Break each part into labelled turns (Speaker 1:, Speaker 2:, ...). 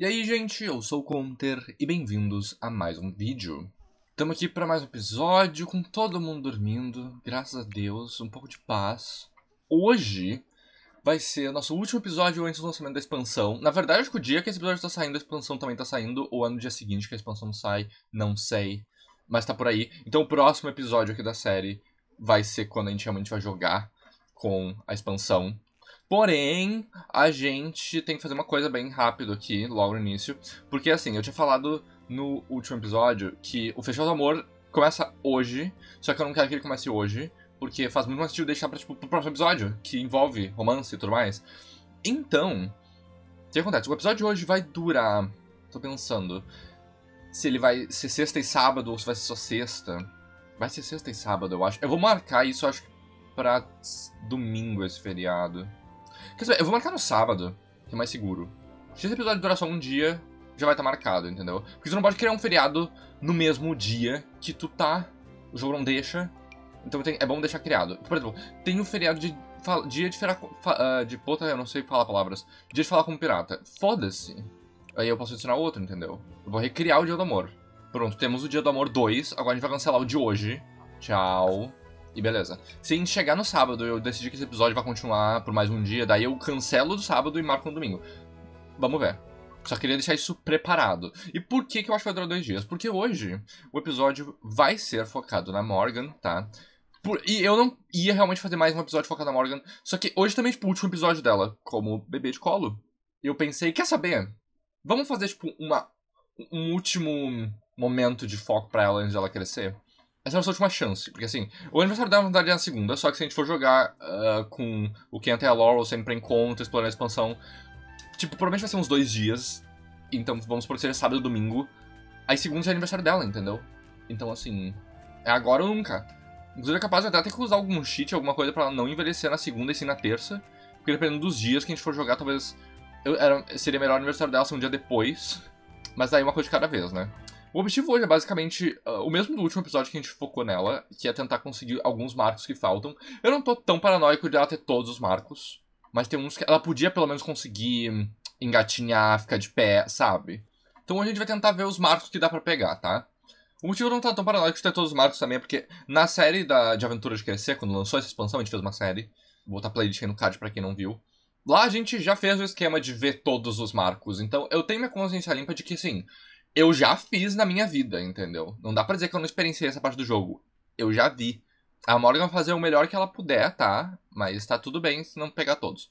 Speaker 1: E aí, gente, eu sou o Conter e bem-vindos a mais um vídeo. Estamos aqui para mais um episódio com todo mundo dormindo, graças a Deus, um pouco de paz. Hoje vai ser nosso último episódio antes do lançamento da expansão. Na verdade, acho que o dia que esse episódio está saindo, a expansão também está saindo, ou é no dia seguinte que a expansão sai, não sei, mas tá por aí. Então, o próximo episódio aqui da série vai ser quando a gente realmente vai jogar com a expansão. Porém, a gente tem que fazer uma coisa bem rápido aqui, logo no início. Porque, assim, eu tinha falado no último episódio que o Fechado do Amor começa hoje, só que eu não quero que ele comece hoje, porque faz muito mais sentido deixar pra, tipo, pro próximo episódio, que envolve romance e tudo mais. Então, o que acontece? O episódio de hoje vai durar. Tô pensando. Se ele vai ser sexta e sábado ou se vai ser só sexta. Vai ser sexta e sábado, eu acho. Eu vou marcar isso, acho, pra domingo esse feriado. Quer saber, eu vou marcar no sábado, que é mais seguro. Se esse episódio durar só um dia, já vai estar tá marcado, entendeu? Porque tu não pode criar um feriado no mesmo dia que tu tá. O jogo não deixa. Então tem, é bom deixar criado. Por exemplo, tem um feriado de. Fala, dia de fera, uh, de puta, eu não sei falar palavras. Dia de falar como pirata. Foda-se. Aí eu posso adicionar outro, entendeu? Eu vou recriar o Dia do Amor. Pronto, temos o Dia do Amor 2. Agora a gente vai cancelar o de hoje. Tchau. E beleza. Se chegar no sábado eu decidir que esse episódio vai continuar por mais um dia, daí eu cancelo do sábado e marco no domingo. Vamos ver. Só queria deixar isso preparado. E por que, que eu acho que vai durar dois dias? Porque hoje o episódio vai ser focado na Morgan, tá? Por, e eu não ia realmente fazer mais um episódio focado na Morgan. Só que hoje também, tipo, o último episódio dela, como bebê de colo. Eu pensei, quer saber? Vamos fazer, tipo, uma, um último momento de foco para ela antes dela crescer? Essa é a nossa última chance, porque assim, o aniversário dela na é na segunda, só que se a gente for jogar uh, com o Kent e a Laurel sempre em conta, explorando a expansão, tipo, provavelmente vai ser uns dois dias, então vamos por ser sábado ou domingo, aí segunda é aniversário dela, entendeu? Então assim, é agora ou nunca. Inclusive é capaz de até ter que usar algum cheat, alguma coisa para ela não envelhecer na segunda e sim na terça, porque dependendo dos dias que a gente for jogar, talvez eu, era, seria melhor o aniversário dela ser um dia depois, mas aí uma coisa de cada vez, né? O objetivo hoje é basicamente uh, o mesmo do último episódio que a gente focou nela, que é tentar conseguir alguns marcos que faltam. Eu não tô tão paranoico de ela ter todos os marcos, mas tem uns que ela podia pelo menos conseguir engatinhar, ficar de pé, sabe? Então hoje a gente vai tentar ver os marcos que dá para pegar, tá? O motivo de não estar tão paranoico de ter todos os marcos também é porque na série da, de Aventura de Crescer, quando lançou essa expansão, a gente fez uma série. Vou botar playlist aí no card para quem não viu. Lá a gente já fez o esquema de ver todos os marcos, então eu tenho minha consciência limpa de que, assim, eu já fiz na minha vida, entendeu? Não dá pra dizer que eu não experienciei essa parte do jogo. Eu já vi. A Morgan vai fazer o melhor que ela puder, tá? Mas tá tudo bem se não pegar todos.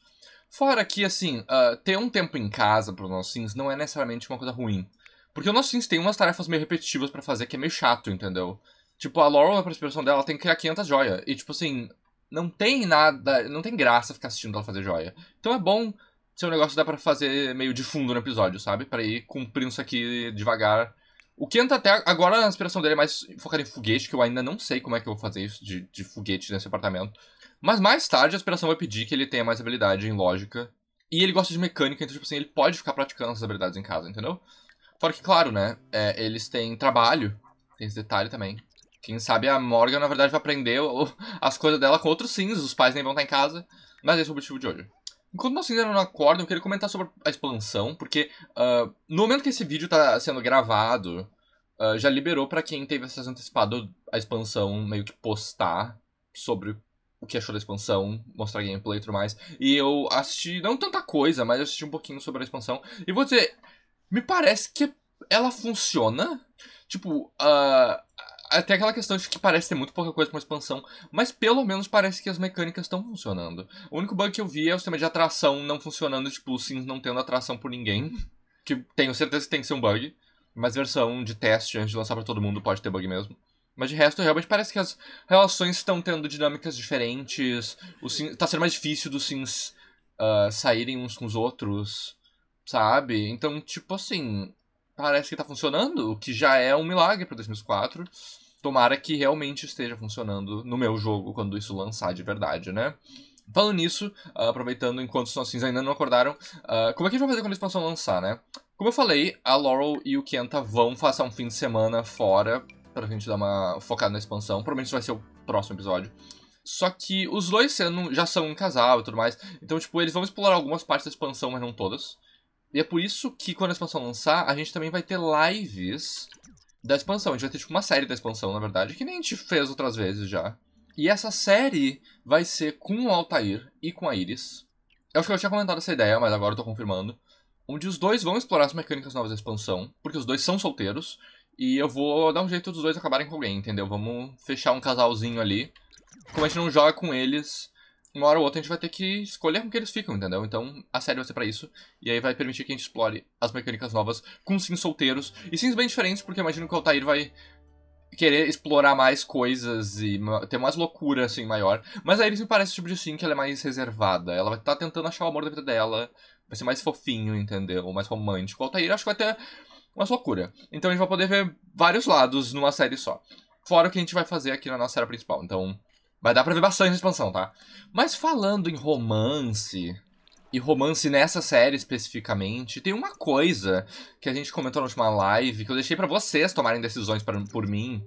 Speaker 1: Fora que, assim, uh, ter um tempo em casa pro nossos sims não é necessariamente uma coisa ruim. Porque o nosso sims tem umas tarefas meio repetitivas para fazer que é meio chato, entendeu? Tipo, a Laurel, na participação dela, tem que criar 500 joias. E, tipo assim, não tem nada, não tem graça ficar assistindo ela fazer joia. Então é bom ser um negócio que dá pra fazer meio de fundo no episódio, sabe? Pra ir cumprindo isso aqui devagar. O Kenta até agora a inspiração dele é mais focada em foguete, que eu ainda não sei como é que eu vou fazer isso de, de foguete nesse apartamento. Mas mais tarde a inspiração vai pedir que ele tenha mais habilidade em lógica. E ele gosta de mecânica, então, tipo assim, ele pode ficar praticando essas habilidades em casa, entendeu? Fora que, claro, né? É, eles têm trabalho, tem esse detalhe também. Quem sabe a Morgan, na verdade, vai aprender as coisas dela com outros sims, os pais nem vão estar em casa. Mas esse é o objetivo de hoje. Enquanto nós ainda não acordam, eu queria comentar sobre a expansão, porque uh, no momento que esse vídeo está sendo gravado, uh, já liberou para quem teve acesso antecipado a expansão meio que postar sobre o que achou da expansão, mostrar gameplay e tudo mais. E eu assisti, não tanta coisa, mas assisti um pouquinho sobre a expansão. E vou dizer, me parece que ela funciona. Tipo, uh, até aquela questão de que parece ter muito pouca coisa pra uma expansão, mas pelo menos parece que as mecânicas estão funcionando. O único bug que eu vi é o sistema de atração não funcionando, tipo, o Sims não tendo atração por ninguém. Que tenho certeza que tem que ser um bug, mas versão de teste antes de lançar para todo mundo pode ter bug mesmo. Mas de resto, realmente parece que as relações estão tendo dinâmicas diferentes, o Sims, tá sendo mais difícil dos Sims uh, saírem uns com os outros, sabe? Então, tipo assim, parece que tá funcionando, o que já é um milagre para 2004. Tomara que realmente esteja funcionando no meu jogo quando isso lançar de verdade, né? Falando nisso, ah, aproveitando enquanto os nossos ainda não acordaram, ah, como é que a gente vai fazer quando a expansão lançar, né? Como eu falei, a Laurel e o Kenta vão passar um fim de semana fora pra gente dar uma focada na expansão. Provavelmente isso vai ser o próximo episódio. Só que os dois sendo, já são um casal e tudo mais. Então, tipo, eles vão explorar algumas partes da expansão, mas não todas. E é por isso que quando a expansão lançar, a gente também vai ter lives da expansão. A gente vai ter tipo uma série da expansão, na verdade, que nem a gente fez outras vezes já. E essa série vai ser com o Altair e com a Iris. Eu acho que eu tinha comentado essa ideia, mas agora eu tô confirmando. Onde os dois vão explorar as mecânicas novas da expansão, porque os dois são solteiros. E eu vou dar um jeito dos dois acabarem com alguém, entendeu? Vamos fechar um casalzinho ali. Como a gente não joga com eles, uma hora ou outra a gente vai ter que escolher com que eles ficam, entendeu? Então a série vai ser pra isso, e aí vai permitir que a gente explore as mecânicas novas com sims solteiros, e sims bem diferentes, porque eu imagino que o Altair vai querer explorar mais coisas e ter mais loucura, assim, maior. Mas a Iris me parece o tipo de sim que ela é mais reservada, ela vai estar tá tentando achar o amor da vida dela, vai ser mais fofinho, entendeu? Mais romântico. O Altair acho que vai ter uma loucura. Então a gente vai poder ver vários lados numa série só. Fora o que a gente vai fazer aqui na nossa série principal, então... Mas dá pra ver bastante expansão, tá? Mas falando em romance, e romance nessa série especificamente, tem uma coisa que a gente comentou na última live, que eu deixei para vocês tomarem decisões pra, por mim.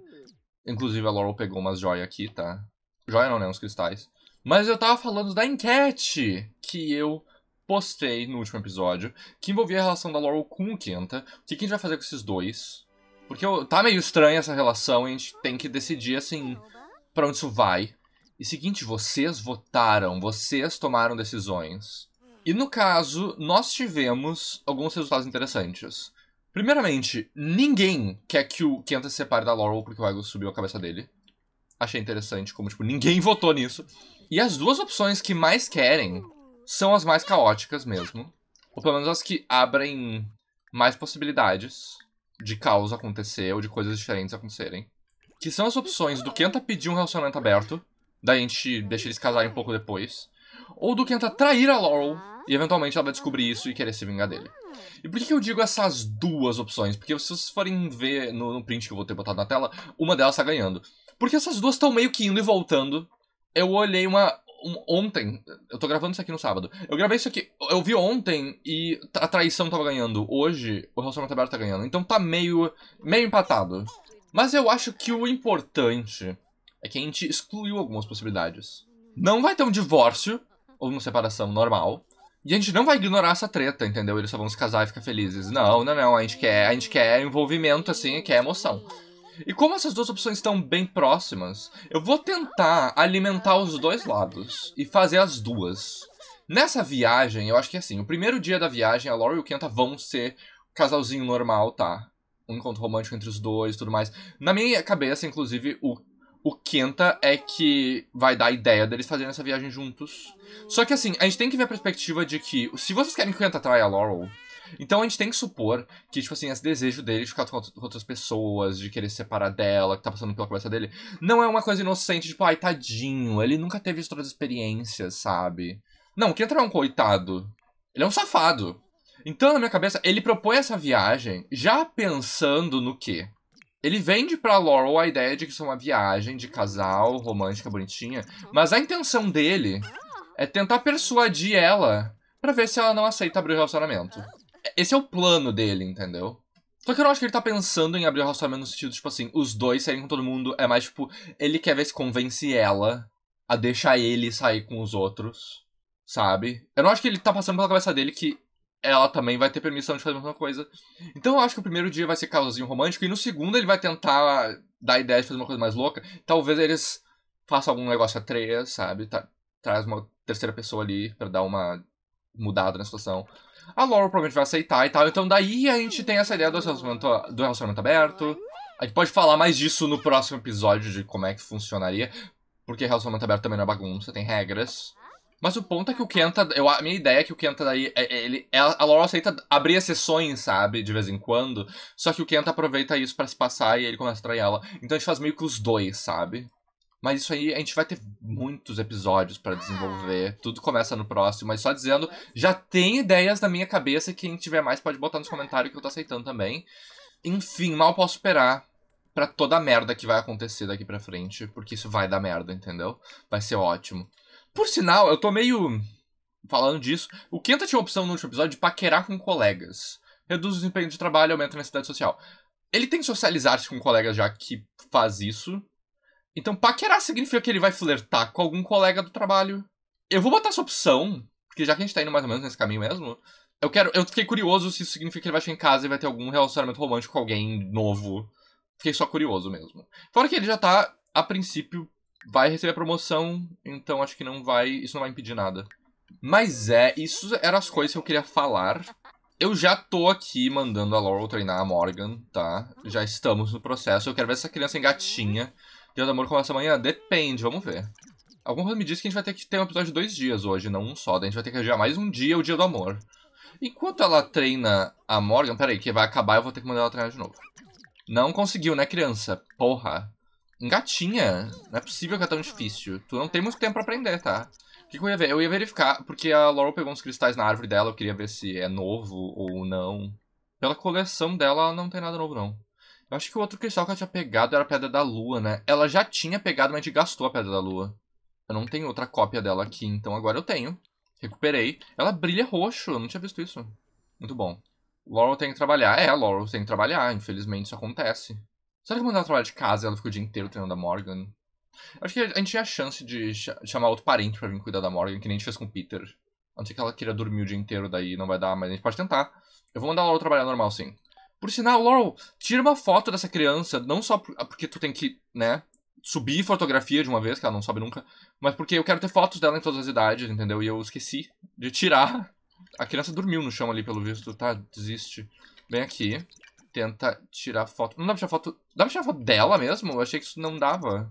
Speaker 1: Inclusive a Laurel pegou umas joias aqui, tá? Joia não, né? Uns cristais. Mas eu tava falando da enquete que eu postei no último episódio, que envolvia a relação da Laurel com o Kenta. O que, a gente vai fazer com esses dois? Porque tá meio estranha essa relação e a gente tem que decidir, assim, pra onde isso vai. E seguinte, vocês votaram, vocês tomaram decisões. E no caso, nós tivemos alguns resultados interessantes. Primeiramente, ninguém quer que o Kenta se separe da Laurel porque o Ego subiu a cabeça dele. Achei interessante como, tipo, ninguém votou nisso. E as duas opções que mais querem são as mais caóticas mesmo. Ou pelo menos as que abrem mais possibilidades de caos acontecer ou de coisas diferentes acontecerem. Que são as opções do Kenta pedir um relacionamento aberto Daí a gente deixa eles casarem um pouco depois. Ou do que tenta trair a Laurel e eventualmente ela vai descobrir isso e querer se vingar dele. E por que, que eu digo essas duas opções? Porque se vocês forem ver no, no print que eu vou ter botado na tela, uma delas tá ganhando. Porque essas duas estão meio que indo e voltando. Eu olhei uma. Um, ontem, eu tô gravando isso aqui no sábado. Eu gravei isso aqui, eu vi ontem e a traição tava ganhando. Hoje, o relacionamento aberto tá ganhando. Então tá meio. meio empatado. Mas eu acho que o importante é que a gente excluiu algumas possibilidades. Não vai ter um divórcio ou uma separação normal. E a gente não vai ignorar essa treta, entendeu? Eles só vão se casar e ficar felizes. Não, não, não. A gente quer, a gente quer envolvimento, assim, quer emoção. E como essas duas opções estão bem próximas, eu vou tentar alimentar os dois lados e fazer as duas. Nessa viagem, eu acho que é assim, o primeiro dia da viagem, a Laura e o Kenta vão ser casalzinho normal, tá? Um encontro romântico entre os dois e tudo mais. Na minha cabeça, inclusive, o o Quinta é que vai dar a ideia deles fazerem essa viagem juntos. Só que assim, a gente tem que ver a perspectiva de que, se vocês querem que o Kenta traia a Laurel, então a gente tem que supor que, tipo assim, esse desejo dele de ficar com outras pessoas, de querer se separar dela, que tá passando pela cabeça dele, não é uma coisa inocente, tipo, ai, tadinho, ele nunca teve outras experiências, sabe? Não, o Kenta não é um coitado. Ele é um safado. Então, na minha cabeça, ele propõe essa viagem já pensando no quê? Ele vende pra Laurel a ideia de que isso é uma viagem de casal, romântica, bonitinha. Uhum. Mas a intenção dele é tentar persuadir ela para ver se ela não aceita abrir o relacionamento. Esse é o plano dele, entendeu? Só que eu não acho que ele tá pensando em abrir o relacionamento no sentido, tipo assim, os dois saírem com todo mundo. É mais, tipo, ele quer ver se convence ela a deixar ele sair com os outros, sabe? Eu não acho que ele tá passando pela cabeça dele que ela também vai ter permissão de fazer a mesma coisa. Então eu acho que o primeiro dia vai ser casalzinho romântico, e no segundo ele vai tentar dar ideia de fazer uma coisa mais louca. Talvez eles façam algum negócio a três, sabe? traz uma terceira pessoa ali para dar uma mudada na situação. A Laura provavelmente vai aceitar e tal. Então daí a gente tem essa ideia do relacionamento, do relacionamento aberto. A gente pode falar mais disso no próximo episódio de como é que funcionaria. Porque relacionamento aberto também não é bagunça, tem regras. Mas o ponto é que o Kenta. Tá, eu, a minha ideia é que o Kenta tá daí. É, é, ele, é, a Laurel aceita abrir sessões sabe? De vez em quando. Só que o Kenta aproveita isso para se passar e ele começa a trair ela. Então a gente faz meio que os dois, sabe? Mas isso aí, a gente vai ter muitos episódios para desenvolver. Tudo começa no próximo, mas só dizendo, já tem ideias na minha cabeça. Quem tiver mais pode botar nos comentários que eu tô aceitando também. Enfim, mal posso esperar para toda a merda que vai acontecer daqui pra frente, porque isso vai dar merda, entendeu? Vai ser ótimo. Por sinal, eu tô meio falando disso. O Kenta tinha a opção no último episódio de paquerar com colegas. Reduz o desempenho de trabalho, aumenta a necessidade social. Ele tem que socializar-se com colegas já que faz isso. Então, paquerar significa que ele vai flertar com algum colega do trabalho. Eu vou botar essa opção, porque já que a gente tá indo mais ou menos nesse caminho mesmo, eu quero. Eu fiquei curioso se isso significa que ele vai chegar em casa e vai ter algum relacionamento romântico com alguém novo. Fiquei só curioso mesmo. Fora que ele já tá, a princípio, vai receber a promoção, então acho que não vai. Isso não vai impedir nada. Mas é, isso eram as coisas que eu queria falar. Eu já tô aqui mandando a Laurel treinar a Morgan, tá? Já estamos no processo. Eu quero ver essa criança engatinha. Dia do amor começa amanhã? Depende, vamos ver. Alguma coisa me diz que a gente vai ter que ter um episódio de dois dias hoje, não um só. Daí a gente vai ter que adiar mais um dia, o dia do amor. Enquanto ela treina a Morgan... Peraí, que vai acabar, eu vou ter que mandar ela treinar de novo. Não conseguiu, né, criança? Porra. Engatinha. Não é possível que é tão difícil. Tu não tem muito tempo pra aprender, tá? O que, que eu ia ver? Eu ia verificar, porque a Laurel pegou uns cristais na árvore dela, eu queria ver se é novo ou não. Pela coleção dela, ela não tem nada novo, não. Eu acho que o outro cristal que ela tinha pegado era a Pedra da Lua, né? Ela já tinha pegado, mas a gente gastou a Pedra da Lua. Eu não tenho outra cópia dela aqui, então agora eu tenho. Recuperei. Ela brilha roxo, eu não tinha visto isso. Muito bom. Laurel tem que trabalhar. É, Laurel tem que trabalhar, infelizmente isso acontece. Será que mandar ela trabalhar de casa e ela fica o dia inteiro treinando a Morgan? Acho que a gente tinha a chance de ch chamar outro parente pra vir cuidar da Morgan, que nem a gente fez com o Peter. A não ser que ela queira dormir o dia inteiro, daí não vai dar, mas a gente pode tentar. Eu vou mandar a Laurel trabalhar normal, sim. Por sinal, Laurel, tira uma foto dessa criança, não só ah, porque tu tem que, né, subir fotografia de uma vez, que ela não sobe nunca, mas porque eu quero ter fotos dela em todas as idades, entendeu? E eu esqueci de tirar. A criança dormiu no chão ali, pelo visto, tá? Desiste. Vem aqui tenta tirar foto. Não dá pra tirar foto. Dá pra tirar foto dela mesmo? Eu achei que isso não dava.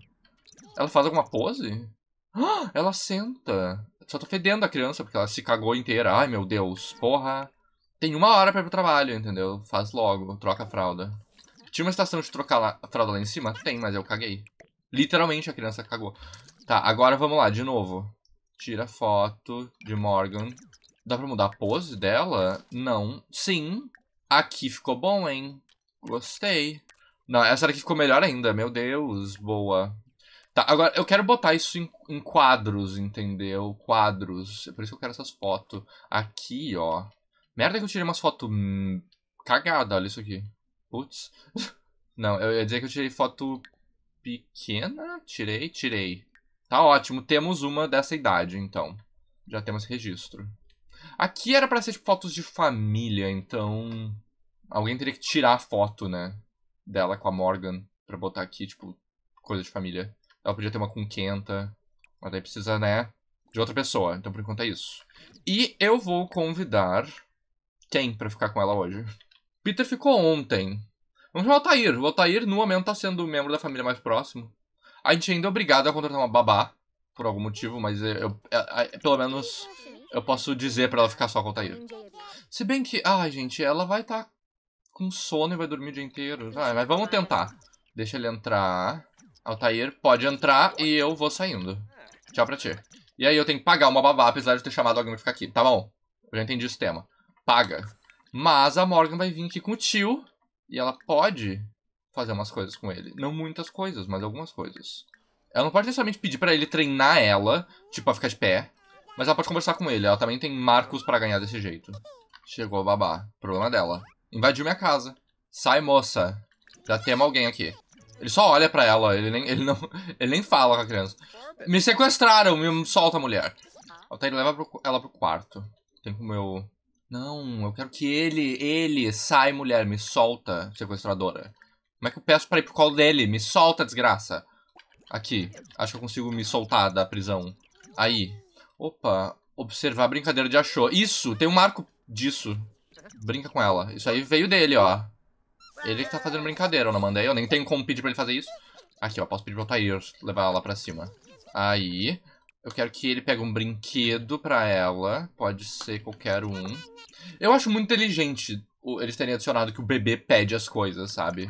Speaker 1: Ela faz alguma pose? Ah, ela senta. Só tô fedendo a criança porque ela se cagou inteira. Ai meu Deus, porra. Tem uma hora pra ir pro trabalho, entendeu? Faz logo, troca a fralda. Tinha uma estação de trocar lá, a fralda lá em cima? Tem, mas eu caguei. Literalmente a criança cagou. Tá, agora vamos lá, de novo. Tira foto de Morgan. Dá pra mudar a pose dela? Não. Sim. Aqui ficou bom, hein? Gostei. Não, essa daqui ficou melhor ainda. Meu Deus, boa. Tá, agora eu quero botar isso em, em quadros, entendeu? Quadros. É por isso que eu quero essas fotos. Aqui, ó. Merda que eu tirei umas fotos hum, cagada, olha isso aqui. Putz. Não, eu ia dizer que eu tirei foto pequena. Tirei, tirei. Tá ótimo, temos uma dessa idade, então. Já temos registro. Aqui era para ser tipo, fotos de família, então. Alguém teria que tirar a foto, né? Dela com a Morgan para botar aqui, tipo, coisa de família. Ela podia ter uma com Kenta. Mas daí precisa, né? De outra pessoa. Então por enquanto é isso. E eu vou convidar. Quem para ficar com ela hoje? Peter ficou ontem. Vamos chamar o Altair. O Altair, no momento, tá sendo o membro da família mais próximo. A gente ainda é obrigado a contratar uma babá, por algum motivo, mas eu, eu, eu, é, eu é, pelo menos eu posso dizer pra ela ficar só com o Altair. Se bem que, ai, gente, ela vai estar tá com sono e vai dormir o dia inteiro. Vai, mas vamos tentar. Deixa ele entrar. Altair, ah, pode entrar e eu vou saindo. Tchau pra ti. E aí eu tenho que pagar uma babá, apesar de ter chamado alguém pra ficar aqui. Tá bom. Eu já entendi o sistema. Paga. Mas a Morgan vai vir aqui com o tio. E ela pode fazer umas coisas com ele. Não muitas coisas, mas algumas coisas. Ela não pode necessariamente pedir para ele treinar ela, tipo, pra ficar de pé. Mas ela pode conversar com ele. Ela também tem marcos pra ganhar desse jeito. Chegou a babá. Problema dela. Invadiu minha casa. Sai, moça. Já tem alguém aqui. Ele só olha pra ela. Ele nem, ele, não, ele nem fala com a criança. Me sequestraram. Me solta, mulher. Até ele leva pro, ela pro quarto. Tem como eu... Não, eu quero que ele, ele, sai, mulher, me solta, sequestradora. Como é que eu peço pra ir pro colo dele? Me solta, desgraça. Aqui. Acho que eu consigo me soltar da prisão. Aí. Opa, observar a brincadeira de achou. Isso, tem um marco disso. Brinca com ela. Isso aí veio dele, ó. Ele que tá fazendo brincadeira, eu não mandei. Eu nem tenho como pedir pra ele fazer isso. Aqui, ó, posso pedir pro Altair levar ela pra cima. Aí, eu quero que ele pegue um brinquedo pra ela. Pode ser qualquer um. Eu acho muito inteligente eles terem adicionado que o bebê pede as coisas, sabe?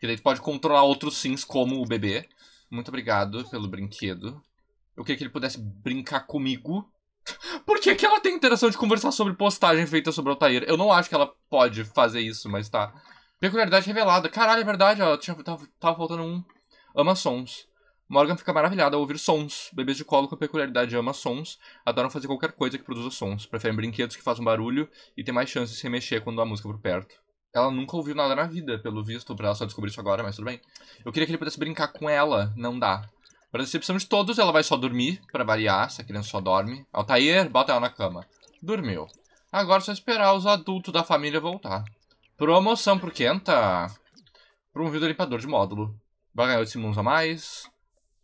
Speaker 1: Que daí tu pode controlar outros sims como o bebê. Muito obrigado pelo brinquedo. Eu queria que ele pudesse brincar comigo. Por que, que ela tem interação de conversar sobre postagem feita sobre o Altair? Eu não acho que ela pode fazer isso, mas tá. Peculiaridade revelada. Caralho, é verdade, ó. Tinha, tava, tava faltando um. Ama sons. Morgan fica maravilhada ao ouvir sons. Bebês de colo com a peculiaridade ama sons. Adoram fazer qualquer coisa que produza sons. Preferem brinquedos que fazem barulho e tem mais chances de se mexer quando há música por perto. Ela nunca ouviu nada na vida, pelo visto, pra ela só descobrir isso agora, mas tudo bem. Eu queria que ele pudesse brincar com ela. Não dá. Para decepção de todos, ela vai só dormir, para variar, essa criança só dorme. Altair, bota ela na cama. Dormiu. Agora é só esperar os adultos da família voltar. Promoção pro Kenta. Promovido limpador de módulo. Vai ganhar 8 segundos a mais.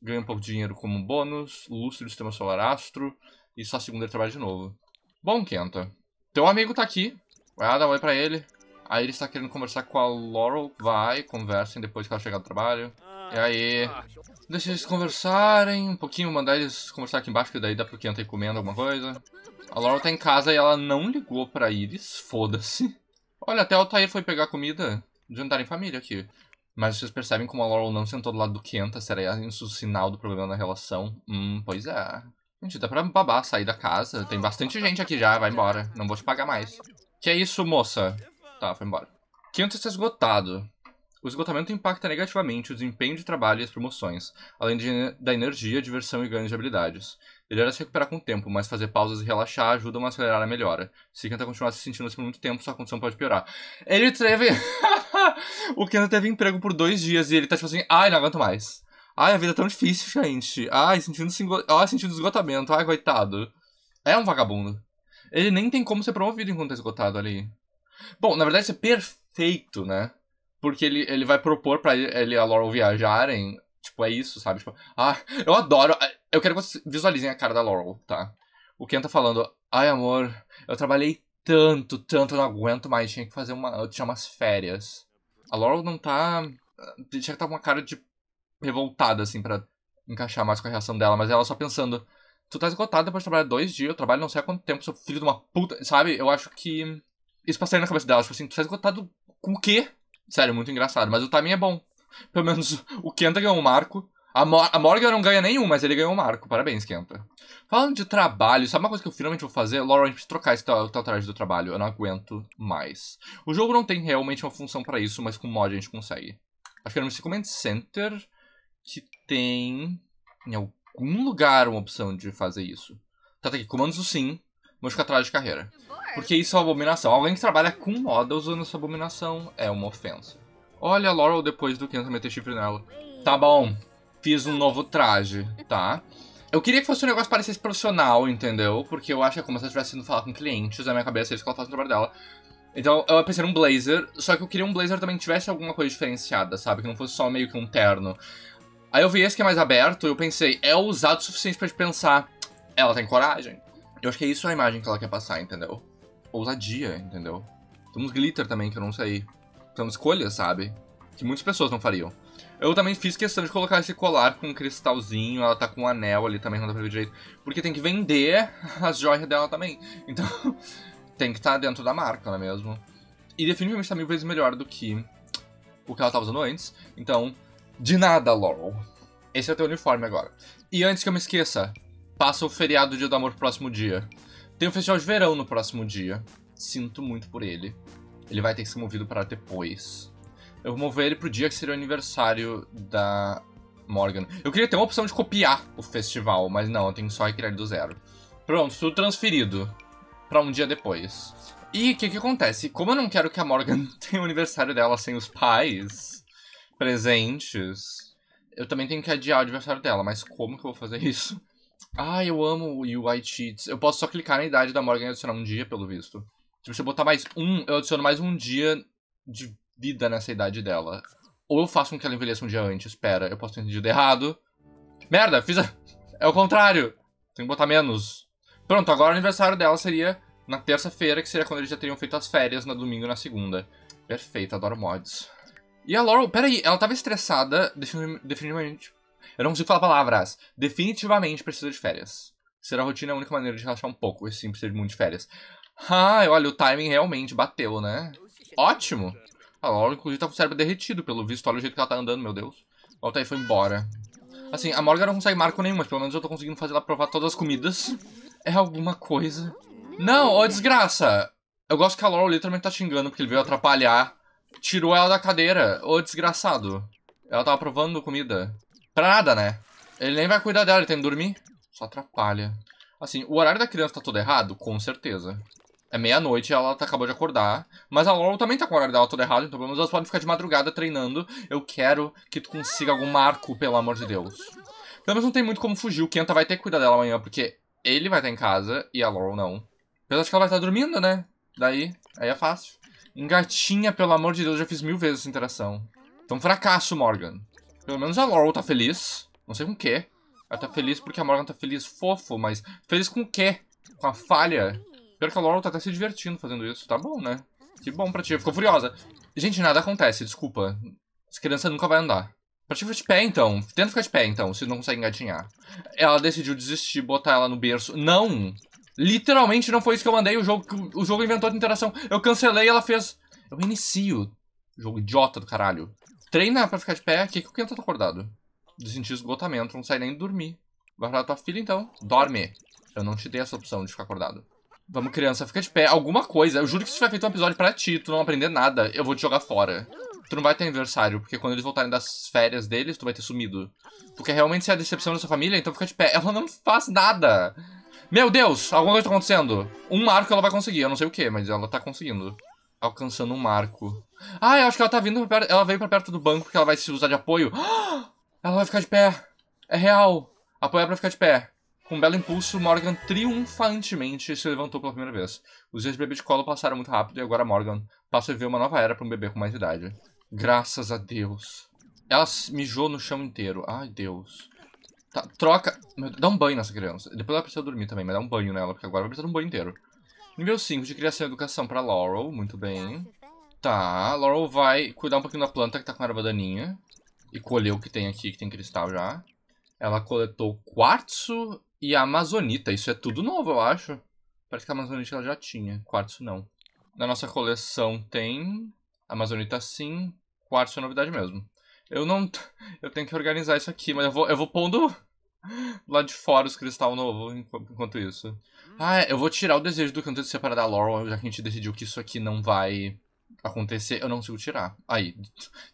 Speaker 1: Ganha um pouco de dinheiro como bônus. Lustre do sistema solar astro. E só segunda ele trabalha de novo. Bom, Kenta. Teu amigo tá aqui. Vai dar um oi pra ele. Aí ele está querendo conversar com a Laurel. Vai, conversem depois que ela chegar do trabalho. E aí? Deixa eles conversarem um pouquinho, mandar eles conversar aqui embaixo, que daí dá pro Kenta tá ir comendo alguma coisa. A Laura tá em casa e ela não ligou pra Iris, foda-se. Olha, até o Altair foi pegar comida, jantar em família aqui. Mas vocês percebem como a Laurel não sentou do lado do Kenta, tá? será isso o é sinal do problema na relação? Hum, pois é. Gente, dá pra babar, sair da casa, tem bastante gente aqui já, vai embora, não vou te pagar mais. Que é isso, moça? Tá, foi embora. Kenta está esgotado. O esgotamento impacta negativamente o desempenho de trabalho e as promoções, além de, da energia, diversão e ganhos de habilidades. Ele era se recuperar com o tempo, mas fazer pausas e relaxar ajudam a acelerar a melhora. Se Kenta continuar se sentindo assim por muito tempo, sua condição pode piorar. Ele teve. o Kenta teve emprego por dois dias e ele tá tipo assim, ai, não aguento mais. Ai, a vida é tão difícil, gente. Ai, sentindo, singo... ai, sentindo esgotamento. Ai, coitado. É um vagabundo. Ele nem tem como ser promovido enquanto tá esgotado ali. Bom, na verdade isso é perfeito, né? Porque ele, ele vai propor para ele e a Laurel viajarem. Tipo, é isso, sabe? Tipo, ah, eu adoro. Ah, eu quero que vocês visualizem a cara da Laurel, tá? O Ken tá falando, ai amor, eu trabalhei tanto, tanto, eu não aguento mais, tinha que fazer uma. Eu tinha umas férias. A Laurel não tá. Tinha ah, que tá com uma cara de revoltada, assim, para encaixar mais com a reação dela, mas ela só pensando. Tu tá esgotada depois de trabalhar dois dias, eu trabalho não sei há quanto tempo, sou filho de uma puta. Sabe? Eu acho que. Isso passaria na cabeça dela, tipo assim, tu tá esgotado com o quê? Sério, muito engraçado. Mas o timing é bom. Pelo menos o Kenta ganhou um marco. A, Mor a Morgan não ganha nenhum, mas ele ganhou um marco. Parabéns, Kenta. Falando de trabalho, sabe uma coisa que eu finalmente vou fazer? precisa trocar esse tal traje do trabalho. Eu não aguento mais. O jogo não tem realmente uma função para isso, mas com mod a gente consegue. Acho que era é no um Center que tem em algum lugar uma opção de fazer isso. Tá, tá aqui. Comandos do sim vão ficar de carreira. Porque isso é uma abominação. Alguém que trabalha com moda usando essa abominação é uma ofensa. Olha a Laurel depois do Kenta meter chifre nela. Tá bom, fiz um novo traje, tá? Eu queria que fosse um negócio que parecesse profissional, entendeu? Porque eu acho que é como se ela estivesse indo falar com clientes, na minha cabeça é isso que ela faz no trabalho dela. Então eu pensei num blazer, só que eu queria um blazer também que tivesse alguma coisa diferenciada, sabe? Que não fosse só meio que um terno. Aí eu vi esse que é mais aberto, eu pensei, é ousado o suficiente para pensar, ela tem coragem. Eu acho que é isso a imagem que ela quer passar, entendeu? Ousadia, entendeu? Tem uns glitter também que eu não sei. São escolhas, sabe? Que muitas pessoas não fariam. Eu também fiz questão de colocar esse colar com um cristalzinho, ela tá com um anel ali também, não dá pra ver direito. Porque tem que vender as joias dela também. Então, tem que estar tá dentro da marca, não é mesmo? E definitivamente tá mil vezes melhor do que o que ela tava usando antes. Então, de nada, Laurel. Esse é o teu uniforme agora. E antes que eu me esqueça, passa o feriado do Dia do Amor pro próximo dia. Tem o festival de verão no próximo dia. Sinto muito por ele. Ele vai ter que ser movido para depois. Eu vou mover ele pro dia que seria o aniversário da Morgan. Eu queria ter uma opção de copiar o festival, mas não, eu tenho só recriar criar ele do zero. Pronto, tudo transferido para um dia depois. E o que, que acontece? Como eu não quero que a Morgan tenha o aniversário dela sem os pais presentes, eu também tenho que adiar o aniversário dela, mas como que eu vou fazer isso? Ah, eu amo UI cheats. Eu posso só clicar na idade da Morgan e adicionar um dia, pelo visto. Tipo, se eu botar mais um, eu adiciono mais um dia de vida nessa idade dela. Ou eu faço com que ela envelheça um dia antes. Espera, eu posso ter entendido errado. Merda, fiz a... É o contrário. Tem que botar menos. Pronto, agora o aniversário dela seria na terça-feira, que seria quando eles já teriam feito as férias, na domingo e na segunda. Perfeito, adoro mods. E a Laurel, peraí, ela tava estressada definitivamente eu não consigo falar palavras. Definitivamente precisa de férias. Ser a rotina é a única maneira de relaxar um pouco, esse sim precisa de muito de férias. Ah, olha, o timing realmente bateu, né? Ótimo! A ah, Laura, inclusive, tá com o cérebro derretido, pelo visto. Olha o jeito que ela tá andando, meu Deus. Volta tá aí, foi embora. Assim, a Morgan não consegue marco nenhum, mas pelo menos eu tô conseguindo fazer ela provar todas as comidas. É alguma coisa. Não, ô desgraça! Eu gosto que a Laura literalmente tá xingando porque ele veio atrapalhar. Tirou ela da cadeira. Ô desgraçado. Ela tava provando comida. Pra nada, né? Ele nem vai cuidar dela, ele tem que dormir. Só atrapalha. Assim, o horário da criança tá todo errado? Com certeza. É meia-noite, ela tá, acabou de acordar. Mas a Laurel também tá com o horário dela todo errado, então pelo menos elas podem ficar de madrugada treinando. Eu quero que tu consiga algum marco, pelo amor de Deus. Pelo menos não tem muito como fugir. O Kenta vai ter que cuidar dela amanhã, porque ele vai estar em casa e a Laurel não. Pelo menos que ela vai estar dormindo, né? Daí, aí é fácil. Engatinha, pelo amor de Deus, já fiz mil vezes essa interação. Então fracasso, Morgan. Pelo menos a Laurel tá feliz. Não sei com o quê. Ela tá feliz porque a Morgan tá feliz fofo, mas feliz com o quê? Com a falha. Pior que a Laurel tá até se divertindo fazendo isso. Tá bom, né? Que bom pra ti. Ficou furiosa. Gente, nada acontece, desculpa. As crianças nunca vai andar. Pra ti ficar de pé, então. Tenta ficar de pé, então, se não consegue engatinhar. Ela decidiu desistir, botar ela no berço. Não! Literalmente não foi isso que eu mandei. O jogo, o jogo inventou de interação. Eu cancelei e ela fez... Eu inicio. Jogo idiota do caralho. Treina pra ficar de pé o que o Kenta tá acordado. De sentir esgotamento, não sai nem dormir. Vai a tua filha então. Dorme. Eu não te dei essa opção de ficar acordado. Vamos, criança, fica de pé. Alguma coisa. Eu juro que se tiver feito um episódio pra ti, tu não aprender nada, eu vou te jogar fora. Tu não vai ter aniversário, porque quando eles voltarem das férias deles, tu vai ter sumido. Porque realmente se é a decepção da sua família, então fica de pé. Ela não faz nada. Meu Deus, alguma coisa tá acontecendo. Um marco ela vai conseguir, eu não sei o que, mas ela tá conseguindo alcançando um marco. Ah, eu acho que ela tá vindo pra perto. Ela veio pra perto do banco porque ela vai se usar de apoio. Ela vai ficar de pé. É real. Apoiar pra ficar de pé. Com um belo impulso, Morgan triunfantemente se levantou pela primeira vez. Os dias de bebê de colo passaram muito rápido e agora Morgan passa a viver uma nova era para um bebê com mais idade. Graças a Deus. Ela mijou no chão inteiro. Ai, Deus. Tá, troca. Dá um banho nessa criança. Depois ela precisa dormir também, mas dá um banho nela, porque agora vai precisar de um banho inteiro. Nível 5 de criação e educação pra Laurel, muito bem. É tá, Laurel vai cuidar um pouquinho da planta que tá com a erva daninha. E colher o que tem aqui, que tem cristal já. Ela coletou quartzo e amazonita. Isso é tudo novo, eu acho. Parece que a amazonita ela já tinha, quartzo não. Na nossa coleção tem amazonita sim, quartzo é novidade mesmo. Eu não... eu tenho que organizar isso aqui, mas eu vou, eu vou pondo Lá de fora os cristal novo enquanto isso. Ah, é, eu vou tirar o desejo do canto de separar da Laurel, já que a gente decidiu que isso aqui não vai acontecer. Eu não consigo tirar. Aí.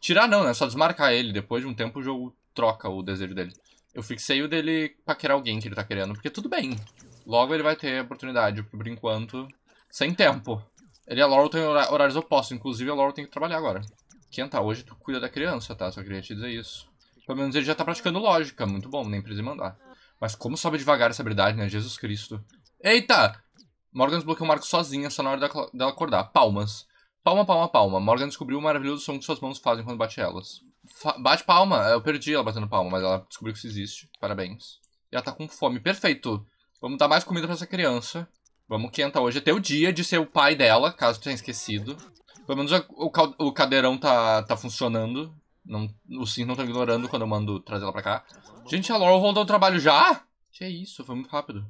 Speaker 1: Tirar não, né? Só desmarcar ele. Depois de um tempo o jogo troca o desejo dele. Eu fixei o dele querer alguém que ele tá querendo, porque tudo bem. Logo ele vai ter a oportunidade, porque por enquanto, sem tempo. Ele e a Laurel têm horários opostos, inclusive a Laurel tem que trabalhar agora. Quenta, tá hoje tu cuida da criança, tá? Só queria te dizer isso. Pelo menos ele já tá praticando lógica. Muito bom, nem precisa mandar. Mas como sobe devagar essa habilidade, né? Jesus Cristo. Eita! Morgan desbloqueou o Marco sozinha, só na hora dela, acordar. Palmas. Palma, palma, palma. Morgan descobriu o maravilhoso som que suas mãos fazem quando bate elas. Fa bate palma. Eu perdi ela batendo palma, mas ela descobriu que isso existe. Parabéns. E ela tá com fome. Perfeito. Vamos dar mais comida para essa criança. Vamos esquentar hoje até o dia de ser o pai dela, caso tenha esquecido. Pelo menos o, o, o cadeirão tá, tá funcionando. Não, o Sim não tá ignorando quando eu mando trazer ela pra cá. Gente, a Laurel voltou ao trabalho já? Que isso, foi muito rápido.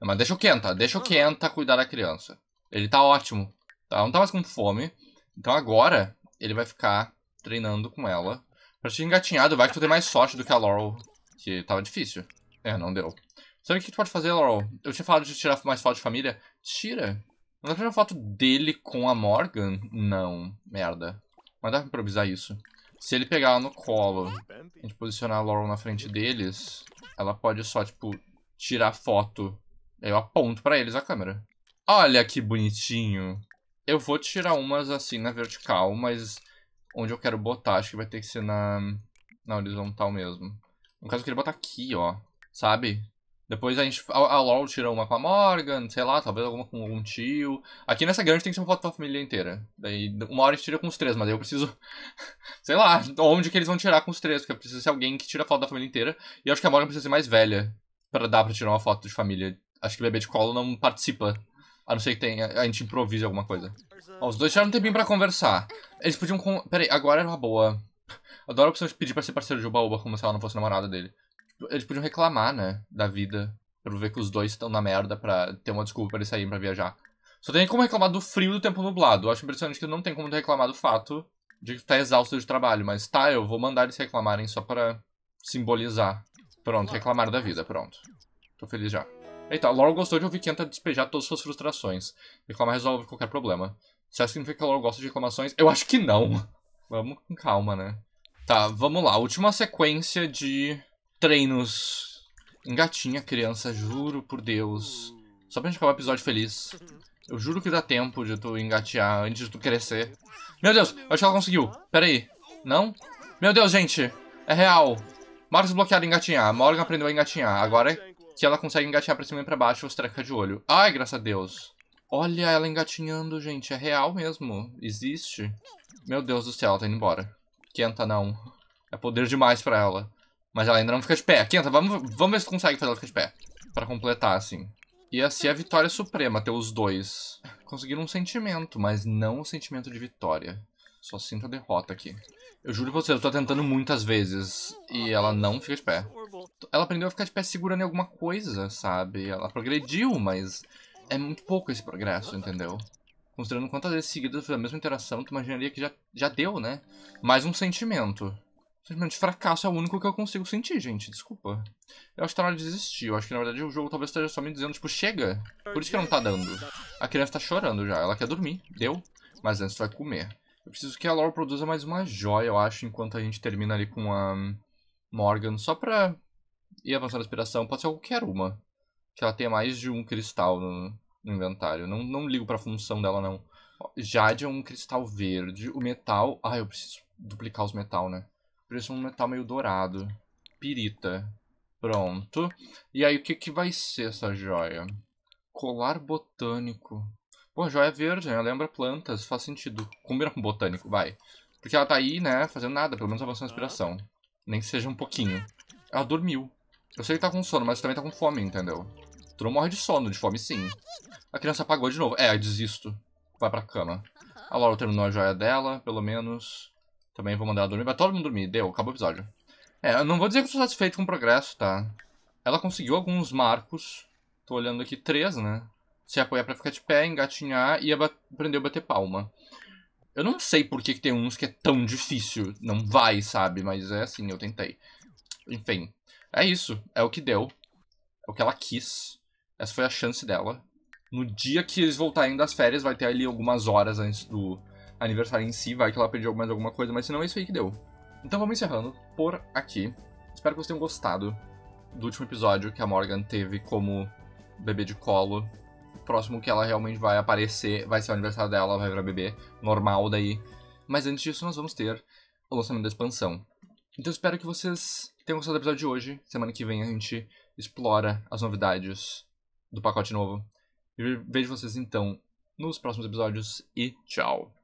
Speaker 1: Não, mas deixa o Kenta, tá? deixa o Kenta tá cuidar da criança. Ele tá ótimo. Tá, não tá mais com fome. Então agora ele vai ficar treinando com ela. Pra te engatinhado, vai que tu tem mais sorte do que a Laurel. Que tava difícil. É, não deu. Sabe o que tu pode fazer, Laurel? Eu tinha falado de tirar mais foto de família. Tira. Não dá pra tirar foto dele com a Morgan? Não. Merda. Mas dá pra improvisar isso. Se ele pegar ela no colo, a gente posicionar a Laurel na frente deles, ela pode só, tipo, tirar foto. Aí eu aponto pra eles a câmera. Olha que bonitinho. Eu vou tirar umas assim na vertical, mas onde eu quero botar, acho que vai ter que ser na, na horizontal mesmo. No caso, eu queria botar aqui, ó. Sabe? Depois a gente. A, a Laurel tirou uma com a Morgan, sei lá, talvez alguma com algum tio. Aqui nessa grande tem que ser uma foto da família inteira. Daí uma hora a gente tira com os três, mas eu preciso. Sei lá, onde que eles vão tirar com os três, porque precisa ser alguém que tira a foto da família inteira. E eu acho que a Morgan precisa ser mais velha para dar pra tirar uma foto de família. Acho que o bebê de colo não participa. A não ser que tenha, a gente improvise alguma coisa. Ó, os dois tiraram um tempinho pra conversar. Eles podiam. Con... Peraí, agora era é uma boa. Adoro a opção de pedir pra ser parceiro de Uba Uba como se ela não fosse namorada dele. Eles podiam reclamar, né? Da vida. Pra ver que os dois estão na merda pra ter uma desculpa pra eles saírem pra viajar. Só tem como reclamar do frio do tempo nublado. Eu acho impressionante que não tem como reclamar do fato de que tu tá exausto de trabalho. Mas tá, eu vou mandar eles reclamarem só pra simbolizar. Pronto, reclamar da vida, pronto. Tô feliz já. Eita, a Laura gostou de ouvir que tenta despejar todas suas frustrações. Reclamar resolve qualquer problema. Será que significa que a Laura gosta de reclamações? Eu acho que não. Vamos com calma, né? Tá, vamos lá. Última sequência de treinos. Engatinha a criança, juro por Deus. Só pra gente acabar o episódio feliz. Eu juro que dá tempo de tu engatear antes de tu crescer. Meu Deus, acho que ela conseguiu. Pera aí. Não? Meu Deus, gente. É real. Morgan bloqueado engatinhar. Morgan aprendeu a engatinhar. Agora é que ela consegue engatinhar pra cima e pra baixo, você treca de olho. Ai, graças a Deus. Olha ela engatinhando, gente. É real mesmo. Existe. Meu Deus do céu, ela tá indo embora. Quenta, não. É poder demais pra ela. Mas ela ainda não fica de pé. Quinta, vamos, vamos ver se tu consegue fazer ela ficar de pé. Pra completar, assim. E assim é a vitória suprema, ter os dois. Conseguiram um sentimento, mas não um sentimento de vitória. Só sinto a derrota aqui. Eu juro pra você, eu tô tentando muitas vezes. E ela não fica de pé. Ela aprendeu a ficar de pé segurando em alguma coisa, sabe? Ela progrediu, mas é muito pouco esse progresso, entendeu? Considerando quantas vezes seguidas foi a mesma interação, tu imaginaria que já, já deu, né? Mais um sentimento. Simplesmente fracasso é o único que eu consigo sentir, gente. Desculpa. Eu acho que tá na hora de desistir. Eu acho que na verdade o jogo talvez esteja só me dizendo, tipo, chega. Por isso que não tá dando. A criança tá chorando já. Ela quer dormir. Deu. Mas antes vai comer. Eu preciso que a Laura produza mais uma joia, eu acho, enquanto a gente termina ali com a Morgan. Só pra ir avançando a inspiração. Pode ser qualquer uma. Que ela tenha mais de um cristal no, no inventário. Não, não ligo pra função dela, não. Jade é um cristal verde. O metal. Ah, eu preciso duplicar os metal, né? Parece um metal meio dourado. Pirita. Pronto. E aí, o que, que vai ser essa joia? Colar botânico. Bom, joia verde, né? Lembra plantas, faz sentido. Combina com botânico, vai. Porque ela tá aí, né, fazendo nada, pelo menos avançou a inspiração. Nem que seja um pouquinho. Ela dormiu. Eu sei que tá com sono, mas também tá com fome, entendeu? Tu não morre de sono, de fome sim. A criança apagou de novo. É, desisto. Vai pra cama. A Laura terminou a joia dela, pelo menos. Também vou mandar ela dormir. Vai todo mundo dormir. Deu, acabou o episódio. É, eu não vou dizer que eu sou satisfeito com o progresso, tá? Ela conseguiu alguns marcos. Tô olhando aqui três, né? Se apoiar pra ficar de pé, engatinhar e aprender a bater palma. Eu não sei por que, que tem uns que é tão difícil. Não vai, sabe? Mas é assim, eu tentei. Enfim, é isso. É o que deu. É o que ela quis. Essa foi a chance dela. No dia que eles voltarem das férias, vai ter ali algumas horas antes do, aniversário em si, vai que ela pediu mais alguma coisa, mas não é isso aí que deu. Então vamos encerrando por aqui. Espero que vocês tenham gostado do último episódio que a Morgan teve como bebê de colo. Próximo que ela realmente vai aparecer, vai ser o aniversário dela, vai virar bebê normal daí. Mas antes disso, nós vamos ter o lançamento da expansão. Então espero que vocês tenham gostado do episódio de hoje. Semana que vem a gente explora as novidades do pacote novo. vejo vocês então nos próximos episódios e tchau!